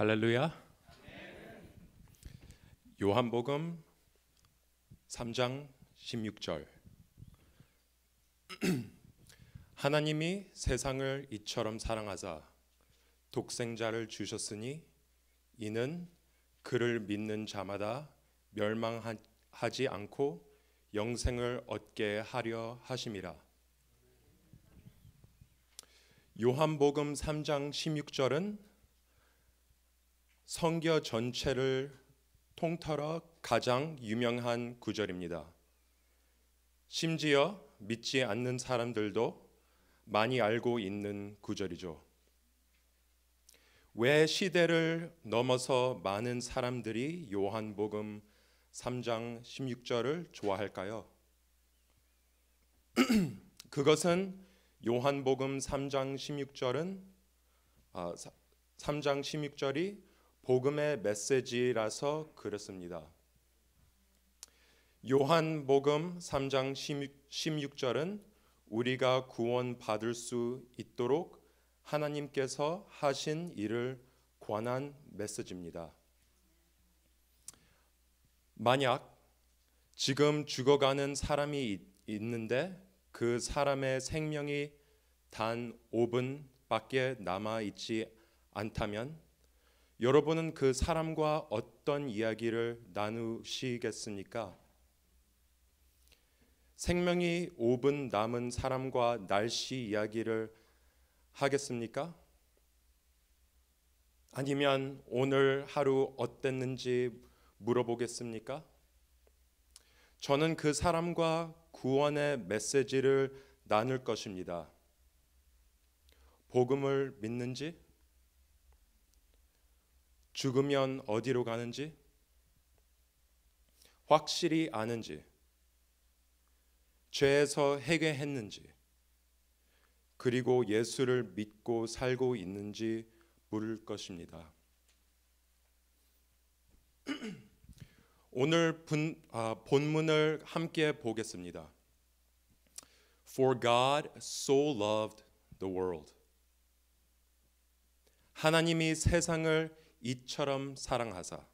할렐루야. 요한복음 3장 16절. 하나님이 세상을 이처럼 사랑하사 독생자를 주셨으니 이는 그를 믿는 자마다 멸망하지 않고 영생을 얻게 하려 하심이라. 요한복음 3장 16절은 성교 전체를 통틀어 가장 유명한 구절입니다. 심지어 믿지 않는 사람들도 많이 알고 있는 구절이죠. 왜 시대를 넘어서 많은 사람들이 요한복음 3장 16절을 좋아할까요? 그것은 요한복음 3장 16절은 3장 아, 16절이 복음의 메시지라서 그렇습니다. 요한복음 3장 16, 절은 우리가 구원받을 수 있도록 하나님께서 하신 일을 관한 메시지입니다. 만약 지금 죽어가는 사람이 있는데 그 사람의 생명이 단 5분밖에 남아 있지 않다면 여러분은 그 사람과 어떤 이야기를 나누시겠습니까? 생명이 5분 남은 사람과 날씨 이야기를 하겠습니까? 아니면 오늘 하루 어땠는지 물어보겠습니까? 저는 그 사람과 구원의 메시지를 나눌 것입니다. 복음을 믿는지 죽으면 어디로 가는지 확실히 아는지 죄에서 회개했는지 그리고 예수를 믿고 살고 있는지 물을 것입니다. 오늘 분, 아, 본문을 함께 보겠습니다. For God so loved the world. 하나님이 세상을 이처럼 사랑하사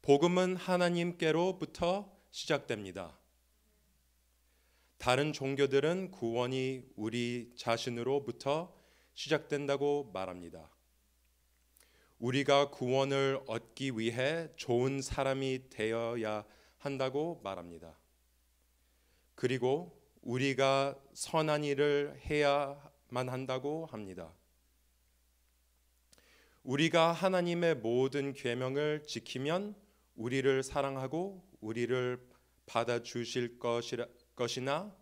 복음은 하나님께로부터 시작됩니다. 다른 종교들은 구원이 우리 자신으로부터 시작된다고 말합니다. 우리가 구원을 얻기 위해 좋은 사람이 되어야 한다고 말합니다. 그리고 우리가 선한 일을 해야만 한다고 합니다. 우리가 하나님의 모든 계명을 지키면 우리를 사랑하고 우리를 받아주실 것이나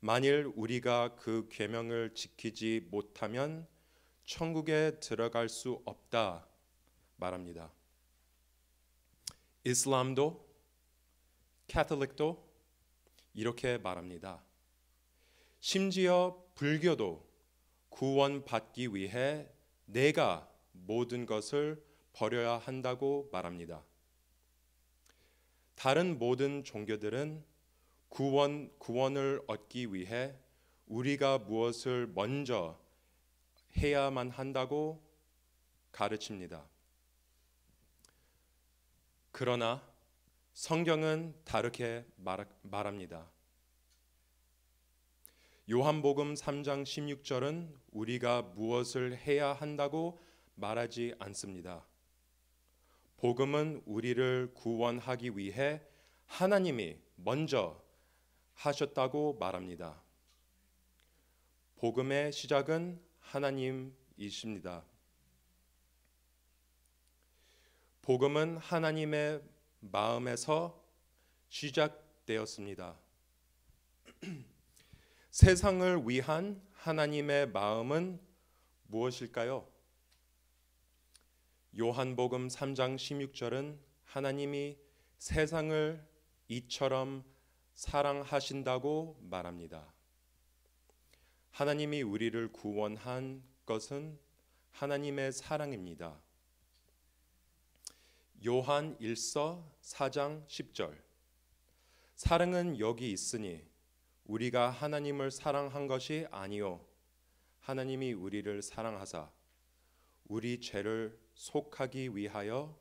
만일 우리가 그 계명을 지키지 못하면 천국에 들어갈 수 없다 말합니다. 이슬람도 캐톨릭도 이렇게 말합니다. 심지어 불교도 구원받기 위해 내가 모든 것을 버려야 한다고 말합니다. 다른 모든 종교들은 구원 구원을 얻기 위해 우리가 무엇을 먼저 해야만 한다고 가르칩니다. 그러나 성경은 다르게 말합니다. 요한복음 3장 16절은 우리가 무엇을 해야 한다고 말하지 않습니다. 복음은 우리를 구원하기 위해 하나님이 먼저 하셨다고 말합니다. 복음의 시작은 하나님이십니다. 복음은 하나님의 마음에서 시작되었습니다. 세상을 위한 하나님의 마음은 무엇일까요? 요한복음 3장 16절은 하나님이 세상을 이처럼 사랑하신다고 말합니다. 하나님이 우리를 구원한 것은 하나님의 사랑입니다. 요한 1서 4장 10절 사랑은 여기 있으니 우리가 하나님을 사랑한 것이 아니요 하나님이 우리를 사랑하사 우리 죄를 속하기 위하여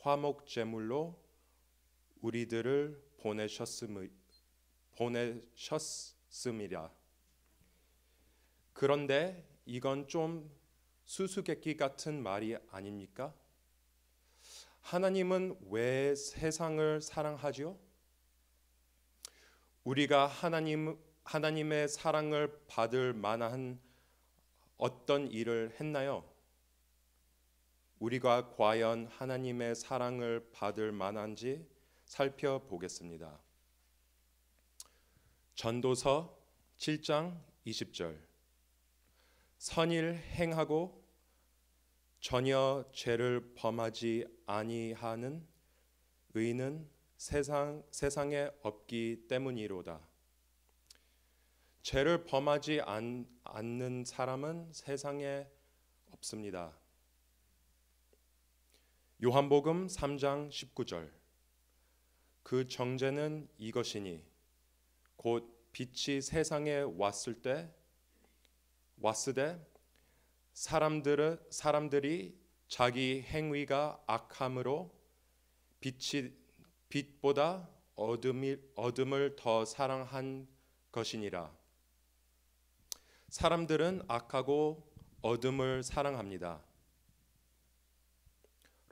화목 제물로 우리들을 보내셨음이, 보내셨음이라. 그런데 이건 좀 수수께끼 같은 말이 아닙니까? 하나님은 왜 세상을 사랑하지요? 우리가 하나님 하나님의 사랑을 받을 만한 어떤 일을 했나요? 우리가 과연 하나님의 사랑을 받을 만한지 살펴보겠습니다. 전도서 7장 20절 선일 행하고 전혀 죄를 범하지 아니하는 의는 세상 세상에 없기 때문이로다. 죄를 범하지 않, 않는 사람은 세상에 없습니다. 요한복음 3장 19절 그 정제는 이것이니 곧 빛이 세상에 왔을 때 왔으되 사람들은 사람들이 자기 행위가 악함으로 빛이 빛보다 어둠이 어둠을 더 사랑한 것이니라 사람들은 악하고 어둠을 사랑합니다.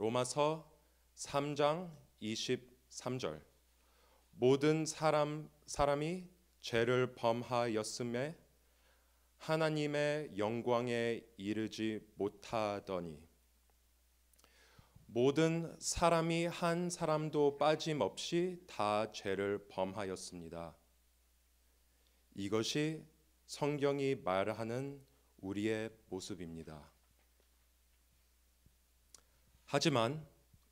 로마서 3장 23절 모든 사람 사람이 죄를 범하였음에 하나님의 영광에 이르지 못하더니 모든 사람이 한 사람도 빠짐없이 다 죄를 범하였습니다. 이것이 성경이 말하는 우리의 모습입니다. 하지만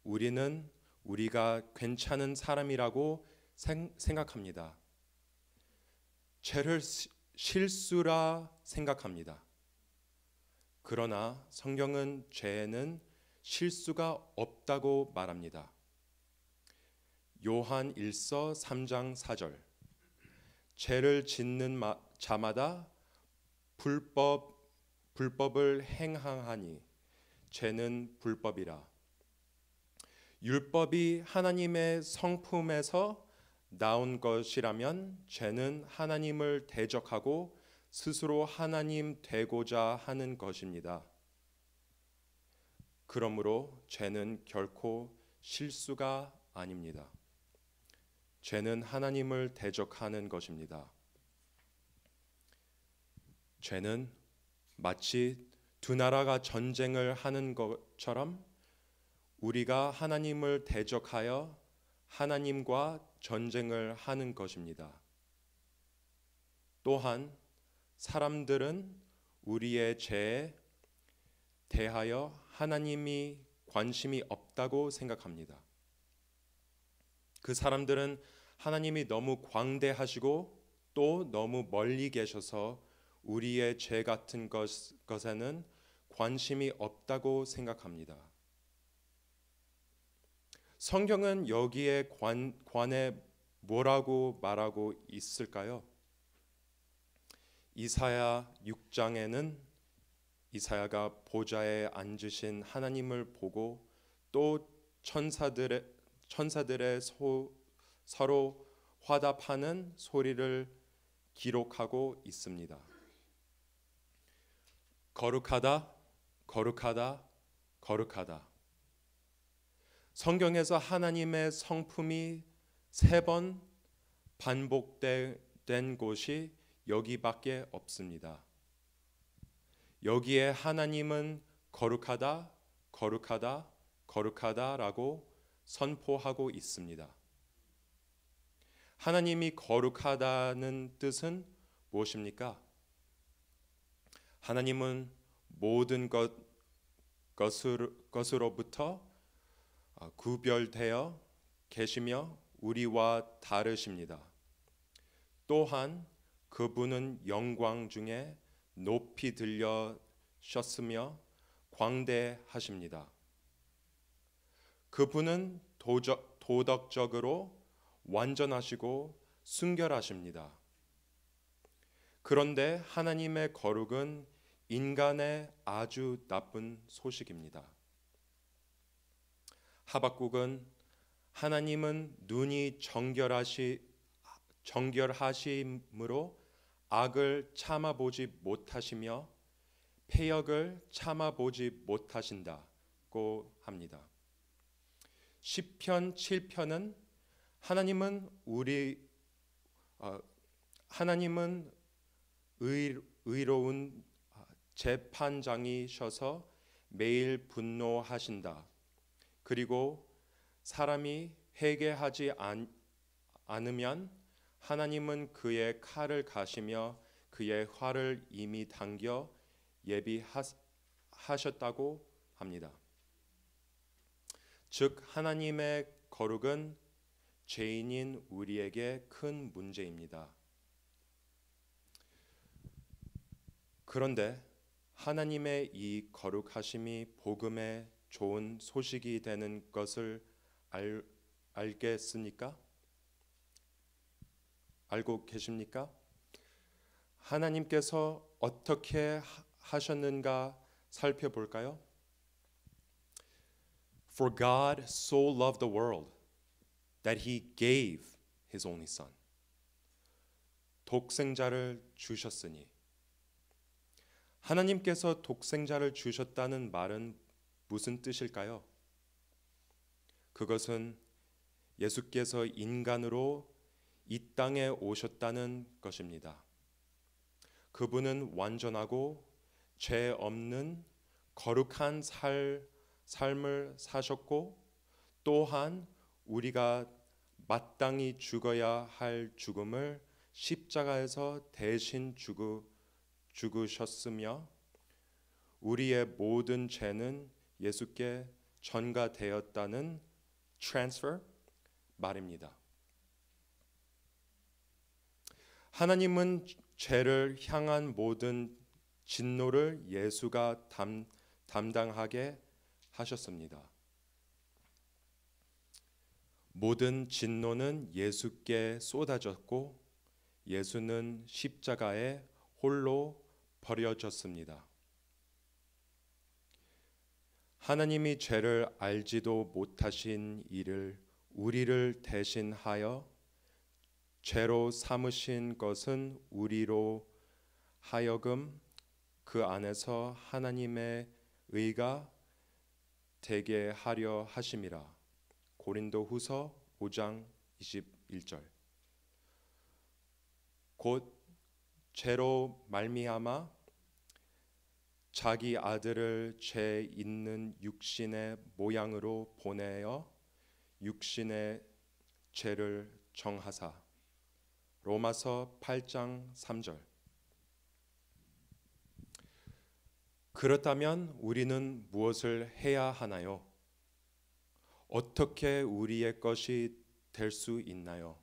우리는 우리가 괜찮은 사람이라고 생각합니다. 죄를 실수라 생각합니다. 그러나 성경은 죄에는 실수가 없다고 말합니다. 요한 1서 3장 4절 죄를 짓는 자마다 불법 불법을 행하하니 죄는 불법이라. 율법이 하나님의 성품에서 나온 것이라면 죄는 하나님을 대적하고 스스로 하나님 되고자 하는 것입니다. 그러므로 죄는 결코 실수가 아닙니다. 죄는 하나님을 대적하는 것입니다. 죄는 마치 두 나라가 전쟁을 하는 것처럼 우리가 하나님을 대적하여 하나님과 전쟁을 하는 것입니다. 또한 사람들은 우리의 죄에 대하여 하나님이 관심이 없다고 생각합니다. 그 사람들은 하나님이 너무 광대하시고 또 너무 멀리 계셔서 우리의 죄 같은 것, 것에는 관심이 없다고 생각합니다. 성경은 여기에 관, 관해 뭐라고 말하고 있을까요? 이사야 6장에는 이사야가 보좌에 앉으신 하나님을 보고 또 천사들의 천사들의 소, 서로 화답하는 소리를 기록하고 있습니다. 거룩하다, 거룩하다, 거룩하다. 성경에서 하나님의 성품이 세 번 반복된 곳이 여기밖에 없습니다. 여기에 하나님은 거룩하다, 거룩하다, 거룩하다라고 선포하고 있습니다. 하나님이 거룩하다는 뜻은 무엇입니까? 하나님은 모든 것 것으로, 것으로부터 아, 구별되어 계시며 우리와 다르십니다. 또한 그분은 영광 중에 높이 들려셨으며 광대하십니다. 그분은 도적, 도덕적으로 완전하시고 순결하십니다. 그런데 하나님의 거룩은 인간의 아주 나쁜 소식입니다. 하박국은 하나님은 눈이 정결하시 정결하심으로 악을 참아보지 못하시며 폐역을 참아보지 못하신다고 합니다. 1편 7편은 하나님은 우리 어, 하나님은 의, 의로운 재판장이셔서 매일 분노하신다. 그리고 사람이 회개하지 않으면 하나님은 그의 칼을 가시며 그의 화를 이미 당겨 예비하셨다고 합니다. 즉 하나님의 거룩은 죄인인 우리에게 큰 문제입니다. 그런데 하나님의 이 거룩하심이 복음의 좋은 소식이 되는 것을 알, 알겠습니까? 알고 계십니까? 하나님께서 어떻게 하셨는가 살펴볼까요? For God so loved the world that he gave his only son. 독생자를 주셨으니 하나님께서 독생자를 주셨다는 말은 무슨 뜻일까요? 그것은 예수께서 인간으로 이 땅에 오셨다는 것입니다. 그분은 완전하고 죄 없는 거룩한 살, 삶을 사셨고 또한 우리가 마땅히 죽어야 할 죽음을 십자가에서 대신 죽으 죽으셨으며 우리의 모든 죄는 예수께 전가되었다는 transfer 말입니다. 하나님은 죄를 향한 모든 진노를 예수가 담, 담당하게 하셨습니다. 모든 진노는 예수께 쏟아졌고 예수는 십자가에 홀로 버려졌습니다. 하나님이 죄를 알지도 못하신 이를 우리를 대신하여 죄로 삼으신 것은 우리로 하여금 그 안에서 하나님의 의가 되게 하려 하심이라. 고린도후서 5장 21절. 곧 죄로 말미암아 자기 아들을 죄 있는 육신의 모양으로 보내어 육신의 죄를 정하사 로마서 8장 3절 그렇다면 우리는 무엇을 해야 하나요? 어떻게 우리의 것이 될수 있나요?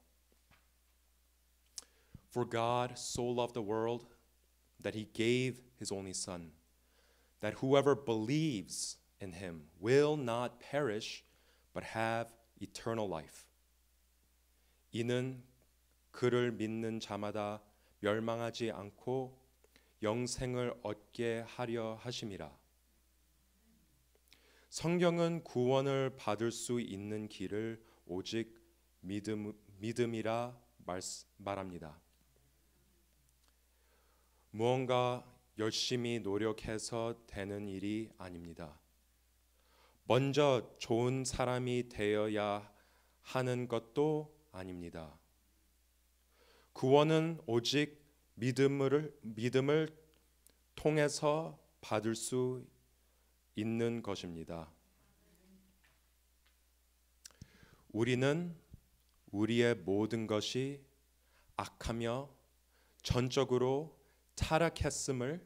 For God so loved the world that he gave his only son that whoever believes in him will not perish but have eternal life. 이는 그를 믿는 자마다 멸망하지 않고 영생을 얻게 하려 하심이라. 성경은 구원을 받을 수 있는 길을 오직 믿음, 믿음이라 말, 말합니다. 무언가 열심히 노력해서 되는 일이 아닙니다. 먼저 좋은 사람이 되어야 하는 것도 아닙니다. 구원은 오직 믿음을 믿음을 통해서 받을 수 있는 것입니다. 우리는 우리의 모든 것이 악하며 전적으로 타락했음을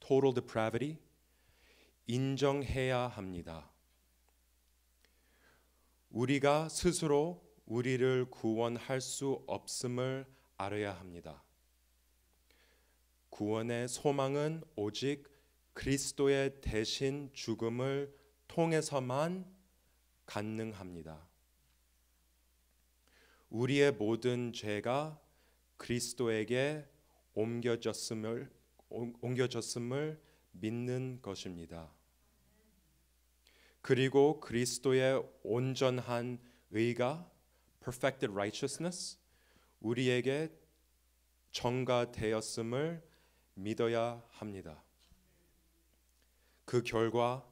total depravity 인정해야 합니다. 우리가 스스로 우리를 구원할 수 없음을 알아야 합니다. 구원의 소망은 오직 그리스도의 대신 죽음을 통해서만 가능합니다. 우리의 모든 죄가 그리스도에게 옮겨졌음을 옮겨졌음을 믿는 것입니다. 그리고 그리스도의 온전한 의가 perfected righteousness 우리에게 정가되었음을 믿어야 합니다. 그 결과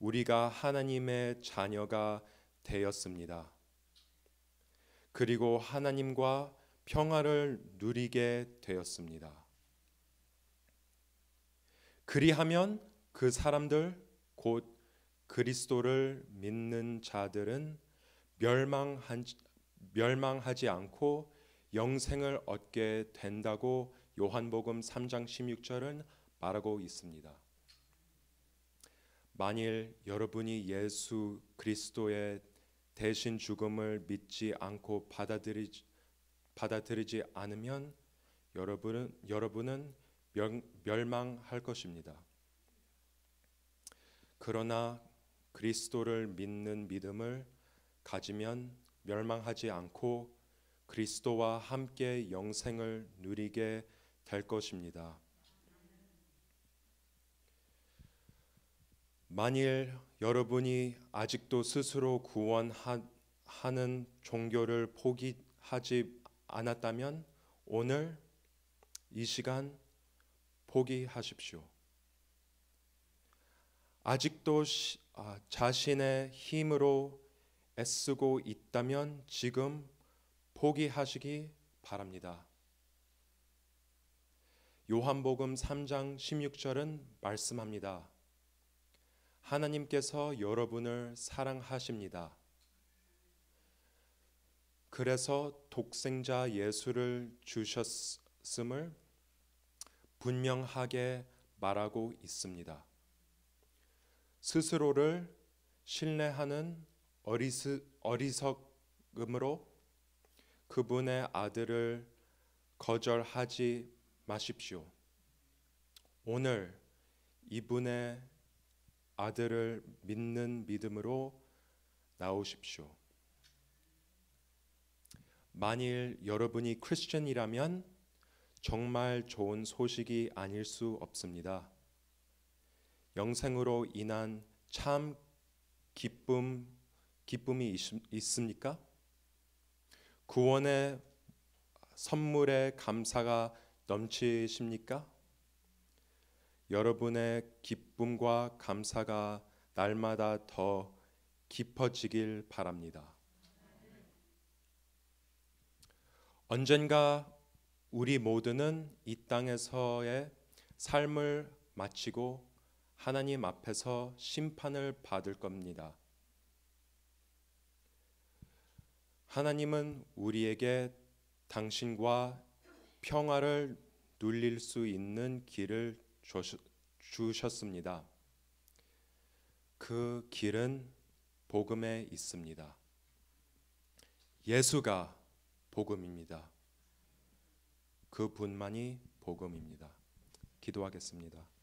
우리가 하나님의 자녀가 되었습니다. 그리고 하나님과 평화를 누리게 되었습니다. 그리하면 그 사람들 곧 그리스도를 믿는 자들은 멸망한, 멸망하지 않고 영생을 얻게 된다고 요한복음 3장 16절은 말하고 있습니다. 만일 여러분이 예수 그리스도의 대신 죽음을 믿지 않고 받아들이지 받아들이지 않으면 여러분은 여러분은 멸망할 것입니다. 그러나 그리스도를 믿는 믿음을 가지면 멸망하지 않고 그리스도와 함께 영생을 누리게 될 것입니다. 만일 여러분이 아직도 스스로 구원하는 종교를 포기하지 않았다면 오늘 이 시간 포기하십시오. 아직도 시, 아, 자신의 힘으로 애쓰고 있다면 지금 포기하시기 바랍니다. 요한복음 3장 16절은 말씀합니다. 하나님께서 여러분을 사랑하십니다. 그래서 독생자 예수를 주셨음을 분명하게 말하고 있습니다. 스스로를 신뢰하는 어리스, 어리석음으로 그분의 아들을 거절하지 마십시오. 오늘 이분의 아들을 믿는 믿음으로 나오십시오. 만일 여러분이 크리스천이라면 정말 좋은 소식이 아닐 수 없습니다. 영생으로 인한 참 기쁨 기쁨이 있, 습니까 구원의 선물에 감사가 넘치십니까? 여러분의 기쁨과 감사가 날마다 더 깊어지길 바랍니다. 언젠가 우리 모두는 이 땅에서의 삶을 마치고 하나님 앞에서 심판을 받을 겁니다. 하나님은 우리에게 당신과 평화를 누릴 수 있는 길을 주셨습니다. 그 길은 복음에 있습니다. 예수가 복음입니다. 그분만이 복음입니다. 기도하겠습니다.